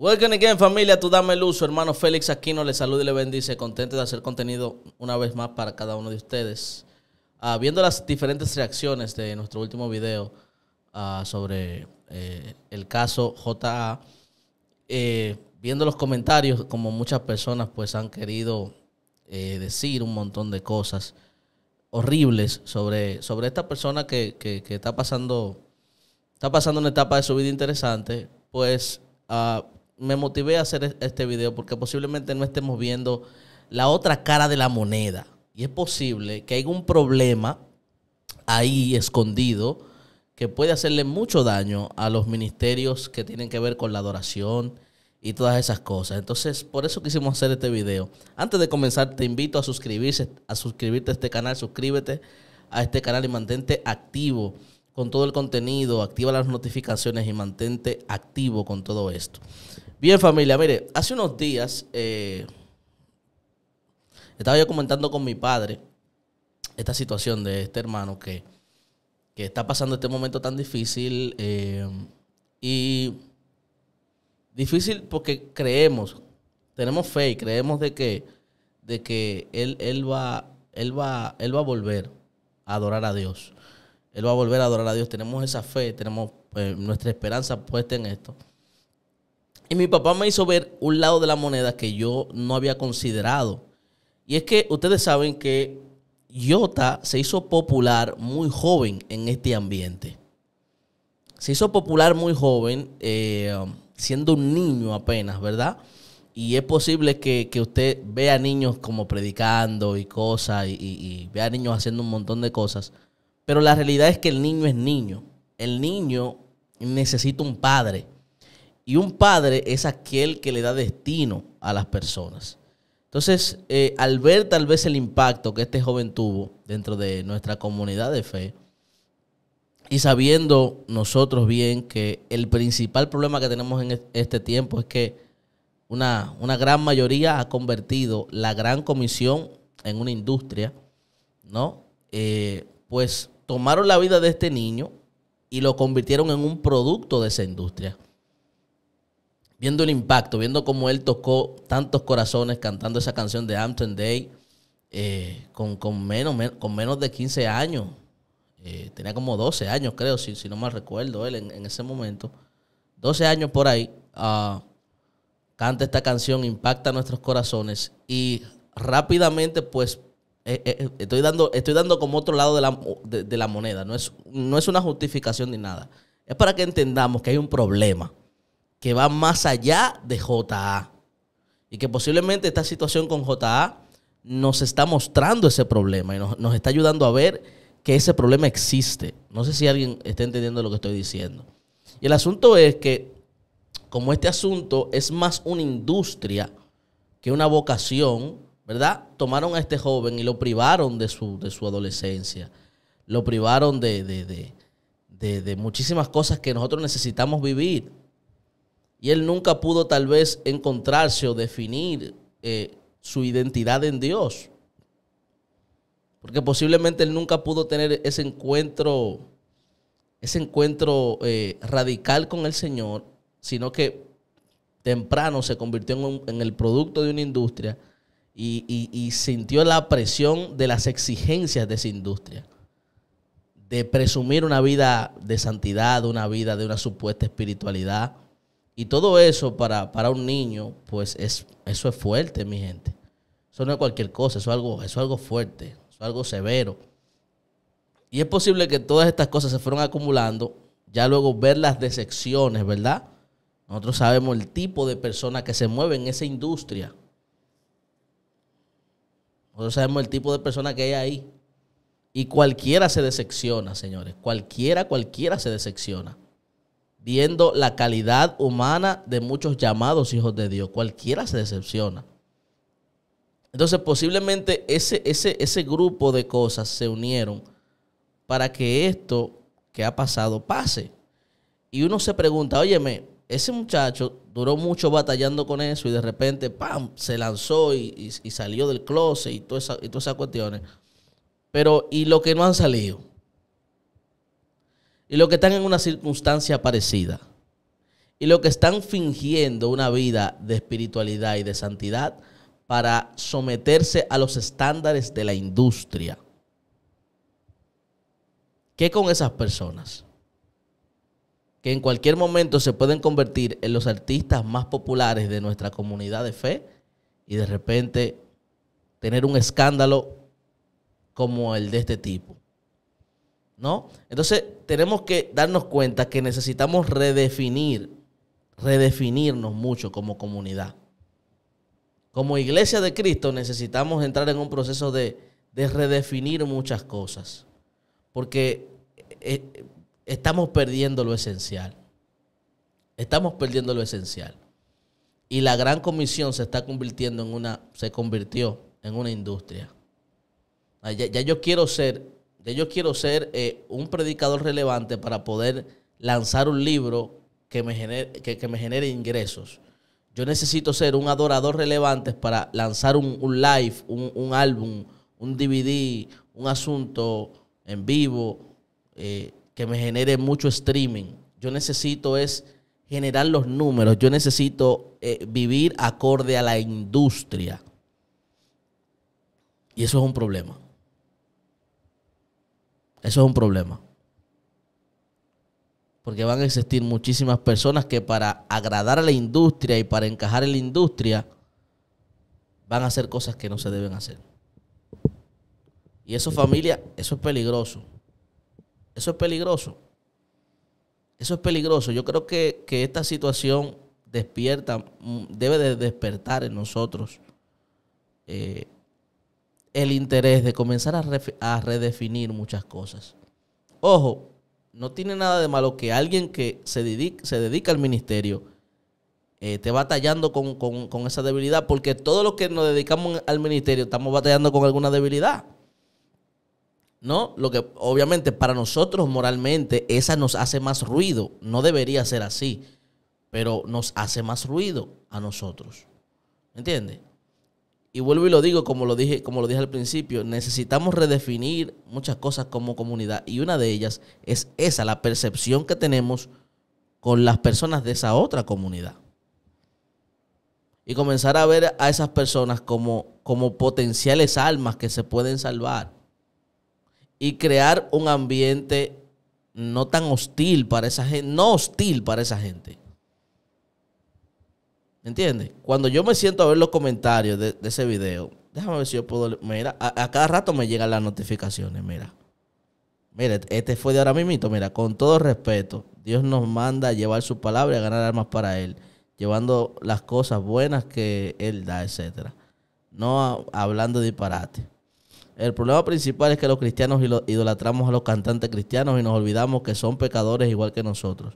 Welcome again, familia. Tú dame el uso. Hermano Félix Aquino le saluda y le bendice. Contento de hacer contenido una vez más para cada uno de ustedes. Ah, viendo las diferentes reacciones de nuestro último video ah, sobre eh, el caso JA, eh, viendo los comentarios, como muchas personas pues han querido eh, decir un montón de cosas horribles sobre, sobre esta persona que, está pasando está pasando una etapa de su vida interesante, pues ah, me motivé a hacer e-, este video porque posiblemente no estemos viendo la otra cara de la moneda. Y es posible que haya un problema ahí escondido que puede hacerle mucho daño a los ministerios que tienen que ver con la adoración y todas esas cosas. Entonces, por eso quisimos hacer este video. Antes de comenzar, te invito a suscribirse, a suscribirte a este canal, suscríbete a este canal y mantente activo con todo el contenido, activa las notificaciones y mantente activo con todo esto. Bien familia, mire, hace unos días eh, estaba yo comentando con mi padre esta situación de este hermano que, está pasando este momento tan difícil eh, y difícil porque creemos, tenemos fe y creemos de que, de que él, él, va, él, va, él va a volver a adorar a Dios. Él va a volver a adorar a Dios. Tenemos esa fe, tenemos eh, nuestra esperanza puesta en esto. Y mi papá me hizo ver un lado de la moneda que yo no había considerado. Y es que ustedes saben que Yota se hizo popular muy joven en este ambiente. Se hizo popular muy joven, eh, um, siendo un niño apenas, ¿verdad? Y es posible que, usted vea niños como predicando y cosas, y, y vea niños haciendo un montón de cosas. Pero la realidad es que el niño es niño. El niño necesita un padre. Y un padre es aquel que le da destino a las personas. Entonces, eh, al ver tal vez el impacto que este joven tuvo dentro de nuestra comunidad de fe, y sabiendo nosotros bien que el principal problema que tenemos en e-, este tiempo es que una, una gran mayoría ha convertido la gran comisión en una industria, ¿no? Eh, pues tomaron la vida de este niño y lo convirtieron en un producto de esa industria. Viendo el impacto, viendo cómo él tocó tantos corazones cantando esa canción de Hampton Day eh, con, menos, con menos de 15 años. Eh, tenía como 12 años, creo, si, si no mal recuerdo él en, ese momento. 12 años por ahí. Ah, canta esta canción, impacta nuestros corazones y rápidamente pues eh, eh, eh, estoy, dando, estoy dando como otro lado de la, moneda. No es, no es una justificación ni nada. Es para que entendamos que hay un problema que va más allá de JA. Y que posiblemente esta situación con JA nos está mostrando ese problema y nos, nos, está ayudando a ver que ese problema existe. No sé si alguien está entendiendo lo que estoy diciendo. Y el asunto es que, como este asunto es más una industria que una vocación, ¿verdad? Tomaron a este joven y lo privaron de su, de su adolescencia, lo privaron de, muchísimas cosas que nosotros necesitamos vivir. Y él nunca pudo tal vez encontrarse o definir eh, su identidad en Dios. Porque posiblemente él nunca pudo tener ese encuentro, ese encuentro eh, radical con el Señor, sino que temprano se convirtió en el producto de una industria y, sintió la presión de las exigencias de esa industria de presumir una vida de santidad, una vida de una supuesta espiritualidad. Y todo eso para, un niño, pues es, eso es fuerte, mi gente. Eso no es cualquier cosa, eso es algo, eso es algo fuerte, eso es algo severo. Y es posible que todas estas cosas se fueron acumulando, ya luego ver las decepciones, ¿verdad? Nosotros sabemos el tipo de personas que se mueven en esa industria. Nosotros sabemos el tipo de persona que hay ahí. Y cualquiera se decepciona, señores. Cualquiera, cualquiera se decepciona. Viendo la calidad humana de muchos llamados hijos de Dios. Cualquiera se decepciona. Entonces, posiblemente ese, ese grupo de cosas se unieron para que esto que ha pasado pase. Y uno se pregunta, óyeme, ese muchacho duró mucho batallando con eso y de repente, ¡pam!, se lanzó y, salió del closet y, y todas esas cuestiones. Pero, ¿y lo que no han salido? Y lo que están en una circunstancia parecida. Y lo que están fingiendo una vida de espiritualidad y de santidad para someterse a los estándares de la industria. ¿Qué con esas personas? que en cualquier momento se pueden convertir en los artistas más populares de nuestra comunidad de fe y de repente tener un escándalo como el de este tipo. ¿No? Entonces tenemos que darnos cuenta que necesitamos redefinir, redefinirnos mucho como comunidad. Como iglesia de Cristo necesitamos entrar en un proceso de, redefinir muchas cosas. Porque eh, estamos perdiendo lo esencial. Estamos perdiendo lo esencial. Y la gran comisión se está convirtiendo en una, se convirtió en una industria. Ah, ya, yo quiero ser, yo quiero ser eh, un predicador relevante para poder lanzar un libro que me, genere, que, me genere ingresos. Yo necesito ser un adorador relevante para lanzar un, live, un, álbum, un DVD, un asunto en vivo. Eh, que me genere mucho streaming. Yo necesito es generar los números. Yo necesito eh, vivir acorde a la industria. Y eso es un problema. Eso es un problema. Porque van a existir muchísimas personas que para agradar a la industria y para encajar en la industria van a hacer cosas que no se deben hacer. Y eso familia, eso es peligroso. Eso es peligroso. Eso es peligroso. Yo creo que, esta situación despierta, mm, debe de despertar en nosotros eh, el interés de comenzar a, redefinir muchas cosas. Ojo, no tiene nada de malo que alguien que se dedica, al ministerio eh, esté te batallando con, con, esa debilidad, porque todos los que nos dedicamos al ministerio estamos batallando con alguna debilidad. ¿no? Lo que obviamente para nosotros moralmente esa nos hace más ruido, no debería ser así, pero nos hace más ruido a nosotros. ¿Entiendes? Y vuelvo y lo digo como lo dije, como lo dije al principio, necesitamos redefinir muchas cosas como comunidad y una de ellas es esa, la percepción que tenemos con las personas de esa otra comunidad. Y comenzar a ver a esas personas como, como potenciales almas que se pueden salvar y crear un ambiente no tan hostil para esa gente, no hostil para esa gente. ¿Me entiendes? Cuando yo me siento a ver los comentarios de, ese video, déjame ver si yo puedo. Mira, a, cada rato me llegan las notificaciones, mira. Mira, e-, este fue de ahora mismo, mira, con todo respeto, Dios nos manda a llevar su palabra y a ganar armas para Él, llevando las cosas buenas que Él da, etc. No hablando de disparate. El problema principal es que los cristianos idolatramos a los cantantes cristianos y nos olvidamos que son pecadores igual que nosotros.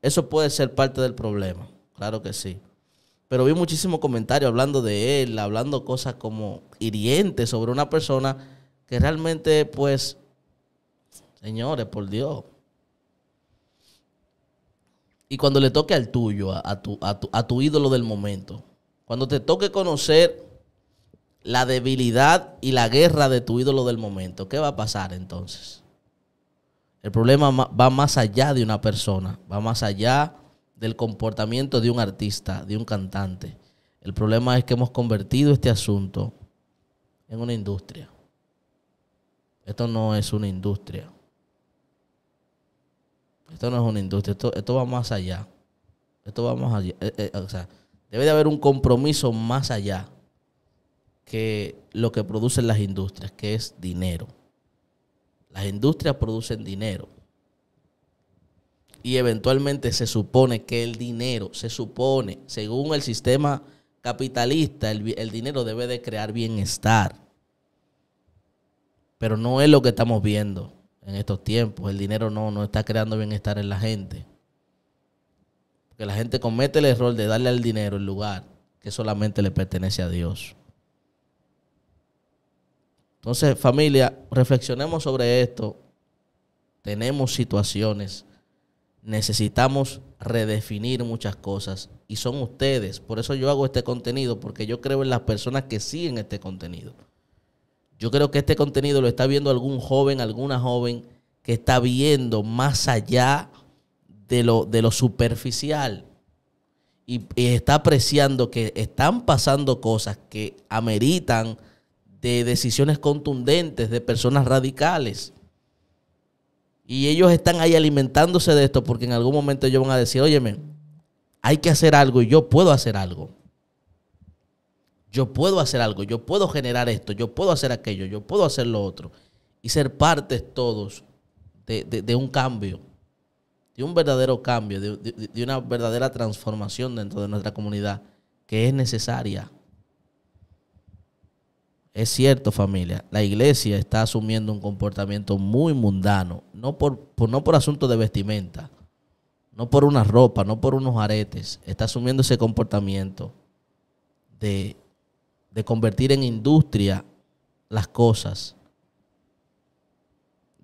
Eso puede ser parte del problema, claro que sí. Pero vi muchísimos comentarios hablando de él, hablando cosas como hirientes sobre una persona que realmente, pues, señores, por Dios. Y cuando le toque al tuyo, a, tu, a tu ídolo del momento, cuando te toque conocer la debilidad y la guerra de tu ídolo del momento, ¿qué va a pasar entonces? El problema va más allá de una persona, va más allá del comportamiento de un artista, de un cantante. El problema es que hemos convertido este asunto en una industria. Esto no es una industria. Esto no es una industria, esto, va más allá. Esto va más allá. Eh, eh, debe de haber un compromiso más allá que lo que producen las industrias, que es dinero. Las industrias producen dinero. Y eventualmente se supone que el dinero, se supone, según el sistema capitalista, el, dinero debe de crear bienestar. Pero no es lo que estamos viendo en estos tiempos. El dinero no, no está creando bienestar en la gente. Porque la gente comete el error de darle al dinero el lugar que solamente le pertenece a Dios. Entonces, familia, reflexionemos sobre esto. Tenemos situaciones, necesitamos redefinir muchas cosas y son ustedes. Por eso yo hago este contenido, porque yo creo en las personas que siguen este contenido. Yo creo que este contenido lo está viendo algún joven, alguna joven que está viendo más allá de lo, de lo superficial y, y está apreciando que están pasando cosas que ameritan de decisiones contundentes de personas radicales. Y ellos están ahí alimentándose de esto porque en algún momento ellos van a decir, óyeme, hay que hacer algo y yo puedo hacer algo. Yo puedo hacer algo, yo puedo generar esto, yo puedo hacer aquello, yo puedo hacer lo otro. Y ser partes todos de, un cambio, de un verdadero cambio, de, de una verdadera transformación dentro de nuestra comunidad que es necesaria. Es cierto, familia, la iglesia está asumiendo un comportamiento muy mundano, no por, no por asunto de vestimenta, no por una ropa, no por unos aretes, está asumiendo ese comportamiento de, convertir en industria las cosas,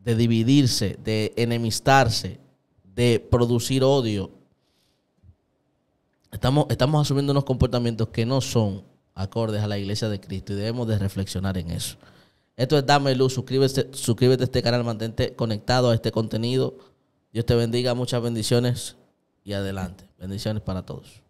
de dividirse, de enemistarse, de producir odio. Estamos, estamos asumiendo unos comportamientos que no son acordes a la iglesia de Cristo y debemos de reflexionar en eso. Esto es Dame Luz, suscríbete, suscríbete a este canal, mantente conectado a este contenido. Dios te bendiga, muchas bendiciones y adelante. Bendiciones para todos.